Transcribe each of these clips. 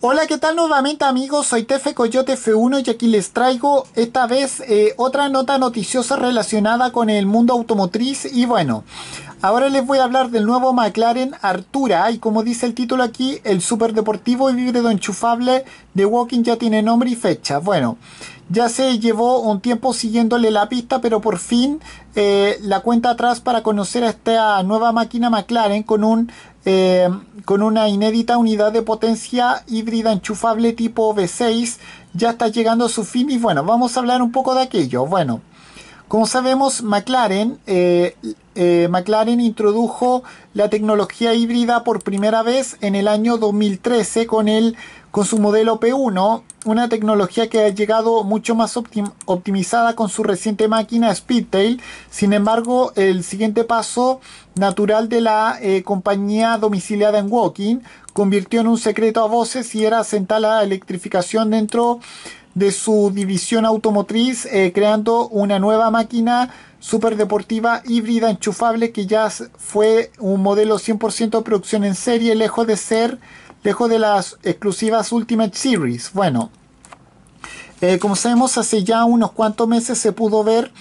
Hola, ¿qué tal nuevamente amigos? Soy Tefe Coyote F1 y aquí les traigo esta vez eh, otra nota noticiosa relacionada con el mundo automotriz y bueno, ahora les voy a hablar del nuevo McLaren Artura y como dice el título aquí, el superdeportivo y híbrido enchufable de Walking ya tiene nombre y fecha. Bueno, ya se llevó un tiempo siguiéndole la pista, pero por fin eh, la cuenta atrás para conocer a esta nueva máquina McLaren con un eh, con una inédita unidad de potencia híbrida enchufable tipo V6 ya está llegando a su fin y bueno, vamos a hablar un poco de aquello. Bueno, como sabemos, McLaren, eh, eh, McLaren introdujo la tecnología híbrida por primera vez en el año 2013 con el con su modelo P1, una tecnología que ha llegado mucho más optimizada con su reciente máquina Speedtail. Sin embargo, el siguiente paso natural de la eh, compañía domiciliada en Walking, convirtió en un secreto a voces y era sentar la electrificación dentro de su división automotriz, eh, creando una nueva máquina superdeportiva híbrida enchufable que ya fue un modelo 100% de producción en serie, lejos de ser Lejos de las exclusivas Ultimate Series. Bueno, eh, como sabemos, hace ya unos cuantos meses se pudo ver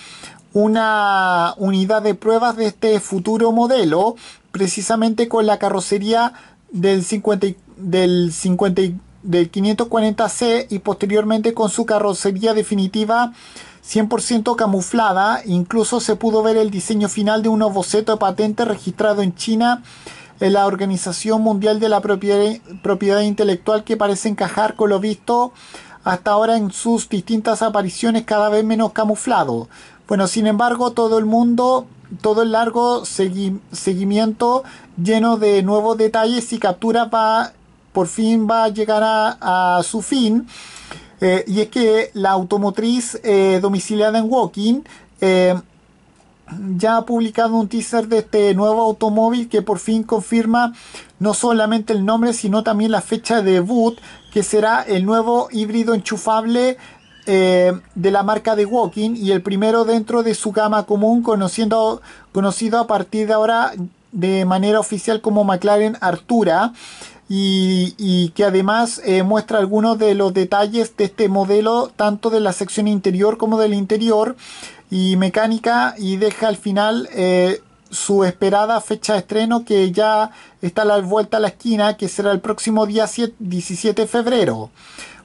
una unidad de pruebas de este futuro modelo, precisamente con la carrocería del 50, del 50, del 540C y posteriormente con su carrocería definitiva 100% camuflada. Incluso se pudo ver el diseño final de unos bocetos de patente registrado en China en la Organización Mundial de la Propiedad, Intelectual que parece encajar con lo visto hasta ahora en sus distintas apariciones cada vez menos camuflado. Bueno, sin embargo, todo el mundo, todo el largo seguimiento lleno de nuevos detalles y capturas va, por fin va a llegar a, su fin. Eh, y es que la automotriz eh, domiciliada en Woking eh, ya ha publicado un teaser de este nuevo automóvil que por fin confirma no solamente el nombre, sino también la fecha de debut, que será el nuevo híbrido enchufable eh, de la marca de Walking y el primero dentro de su gama común, conocido a partir de ahora de manera oficial como McLaren Artura. Y, que además eh, muestra algunos de los detalles de este modelo, tanto de la sección interior como del interior, y mecánica y deja al final eh, su esperada fecha de estreno que ya está a la vuelta a la esquina, que será el próximo día 17 de febrero.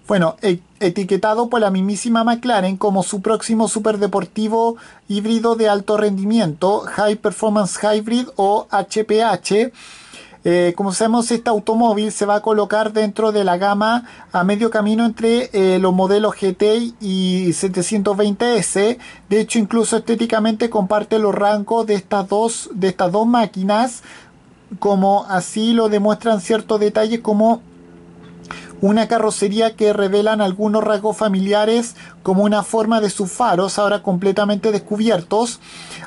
Bueno, e, etiquetado por la mismísima McLaren como su próximo superdeportivo híbrido de alto rendimiento, High Performance Hybrid o HPH eh, como sabemos, este automóvil se va a colocar dentro de la gama a medio camino entre eh, los modelos GT y 720S. De hecho, incluso estéticamente comparte los rangos de estas dos, de estas dos máquinas, como así lo demuestran ciertos detalles como una carrocería que revelan algunos rasgos familiares como una forma de sus faros ahora completamente descubiertos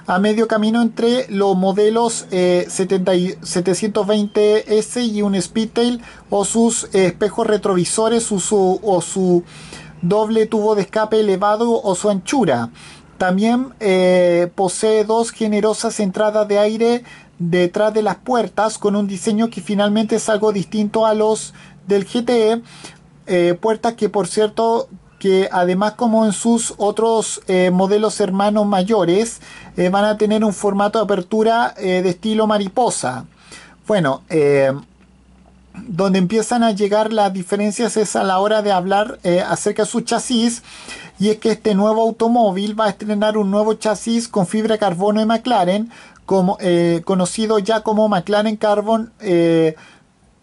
a medio camino entre los modelos 720S eh, y un Speedtail o sus espejos retrovisores o su doble tubo de escape elevado o su anchura. También eh, posee dos generosas entradas de aire detrás de las puertas con un diseño que finalmente es algo distinto a los del GTE. Eh, puertas que por cierto que además como en sus otros eh, modelos hermanos mayores eh, van a tener un formato de apertura de estilo mariposa bueno donde empiezan a llegar las diferencias es a la hora de hablar acerca de su chasis y es que este nuevo automóvil va a estrenar un nuevo chasis con fibra carbono de McLaren como, conocido ya como McLaren Carbon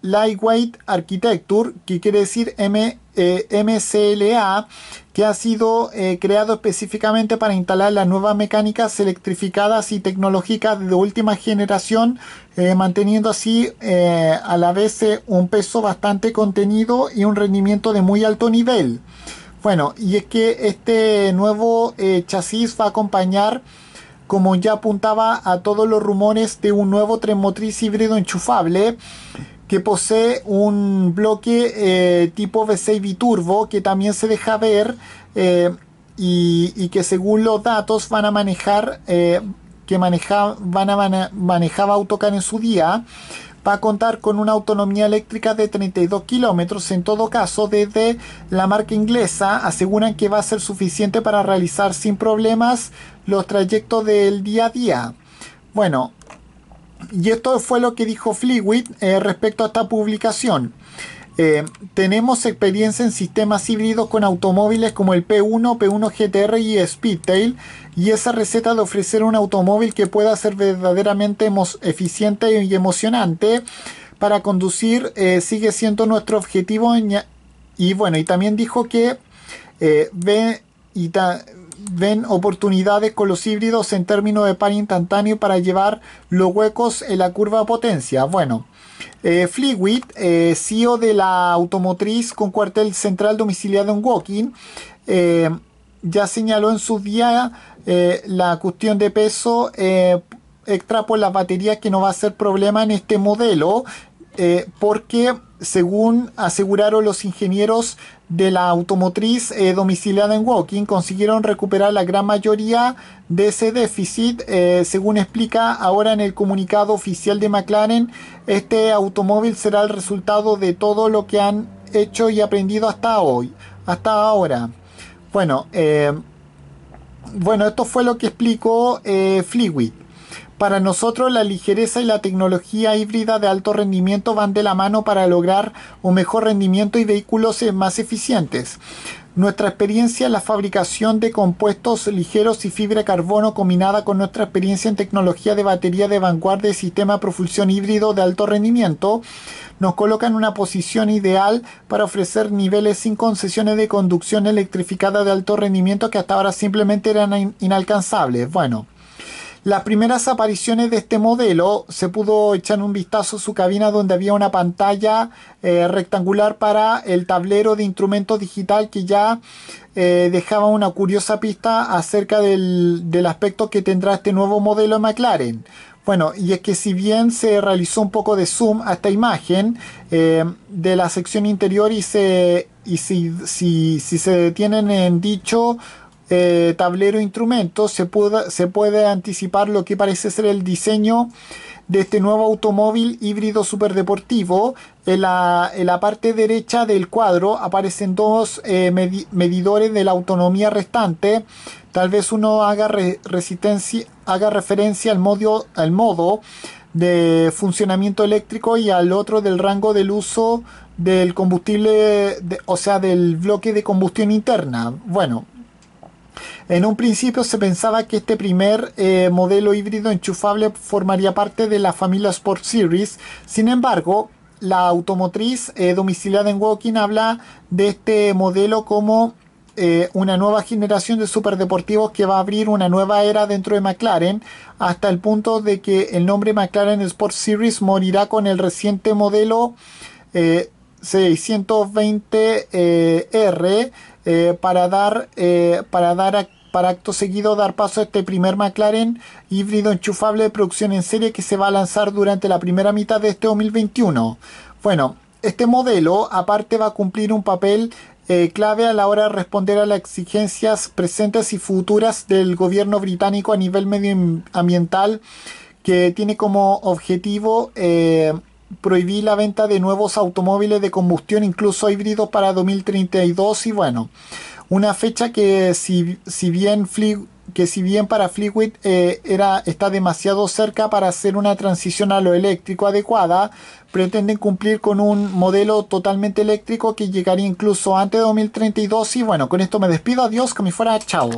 Lightweight Architecture, que quiere decir M, eh, MCLA, que ha sido eh, creado específicamente para instalar las nuevas mecánicas electrificadas y tecnológicas de última generación, eh, manteniendo así a la vez un peso bastante contenido y un rendimiento de muy alto nivel. Bueno, y es que este nuevo chasis va a acompañar como ya apuntaba a todos los rumores de un nuevo tren motriz híbrido enchufable que posee un bloque eh, tipo V6 biturbo que también se deja ver eh, y, que según los datos van a manejar eh, que van a manejaba Autocar en su día va a contar con una autonomía eléctrica de 32 kilómetros. En todo caso, desde la marca inglesa aseguran que va a ser suficiente para realizar sin problemas los trayectos del día a día. Bueno, y esto fue lo que dijo Fleetwood eh, respecto a esta publicación. Eh, tenemos experiencia en sistemas híbridos con automóviles como el P1, P1 GTR y Speedtail, y esa receta de ofrecer un automóvil que pueda ser verdaderamente eficiente y emocionante para conducir eh, sigue siendo nuestro objetivo. Y bueno, y también dijo que ve y ven oportunidades con los híbridos en términos de par instantáneo para llevar los huecos en la curva potencia. Bueno, eh, eh CEO de la automotriz con cuartel central domiciliado en Walking eh, ya señaló en su día eh, la cuestión de peso extra por las baterías que no va a ser problema en este modelo, porque según aseguraron los ingenieros, de la automotriz eh, domiciliada en walking consiguieron recuperar la gran mayoría de ese déficit, eh, según explica ahora en el comunicado oficial de McLaren, este automóvil será el resultado de todo lo que han hecho y aprendido hasta hoy, hasta ahora. Bueno, eh, bueno, esto fue lo que explicó eh, para nosotros la ligereza y la tecnología híbrida de alto rendimiento van de la mano para lograr un mejor rendimiento y vehículos más eficientes. Nuestra experiencia en la fabricación de compuestos ligeros y fibra de carbono combinada con nuestra experiencia en tecnología de batería de vanguardia y sistema de propulsión híbrido de alto rendimiento nos coloca en una posición ideal para ofrecer niveles sin concesiones de conducción electrificada de alto rendimiento que hasta ahora simplemente eran inalcanzables. Bueno, las primeras apariciones de este modelo se pudo echar un vistazo a su cabina donde había una pantalla eh, rectangular para el tablero de instrumentos digital que ya eh, dejaba una curiosa pista acerca del, aspecto que tendrá este nuevo modelo McLaren. Bueno, y es que si bien se realizó un poco de zoom a esta imagen eh, de la sección interior y, se, y si, si, si se detienen en dicho eh, tablero instrumentos se, puede, se puede anticipar lo que parece ser el diseño de este nuevo automóvil híbrido superdeportivo. En la, en la parte derecha del cuadro aparecen dos eh, medidores de la autonomía restante. Tal vez uno haga, resistencia, haga referencia al modo, al modo de funcionamiento eléctrico y al otro del rango del uso del combustible, o sea, del bloque de combustión interna. Bueno, en un principio se pensaba que este primer eh, modelo híbrido enchufable formaría parte de la familia Sport Series, sin embargo, la automotriz eh, domiciliada en Woking habla de este modelo como eh, una nueva generación de superdeportivos que va a abrir una nueva era dentro de McLaren, hasta el punto de que el nombre McLaren Sport Series morirá con el reciente modelo 620R eh, para dar, eh, para dar para acto seguido dar paso a este primer McLaren híbrido enchufable de producción en serie que se va a lanzar durante la primera mitad de este 2021. Bueno, este modelo aparte va a cumplir un papel eh, clave a la hora de responder a las exigencias presentes y futuras del gobierno británico a nivel medioambiental que tiene como objetivo prohibí la venta de nuevos automóviles de combustión, incluso híbridos para 2032 y bueno, una fecha que si, bien que si bien para Fleetwood eh, era, está demasiado cerca para hacer una transición a lo eléctrico adecuada, pretenden cumplir con un modelo totalmente eléctrico que llegaría incluso antes de 2032 y bueno, con esto me despido, adiós, que me fuera, chao.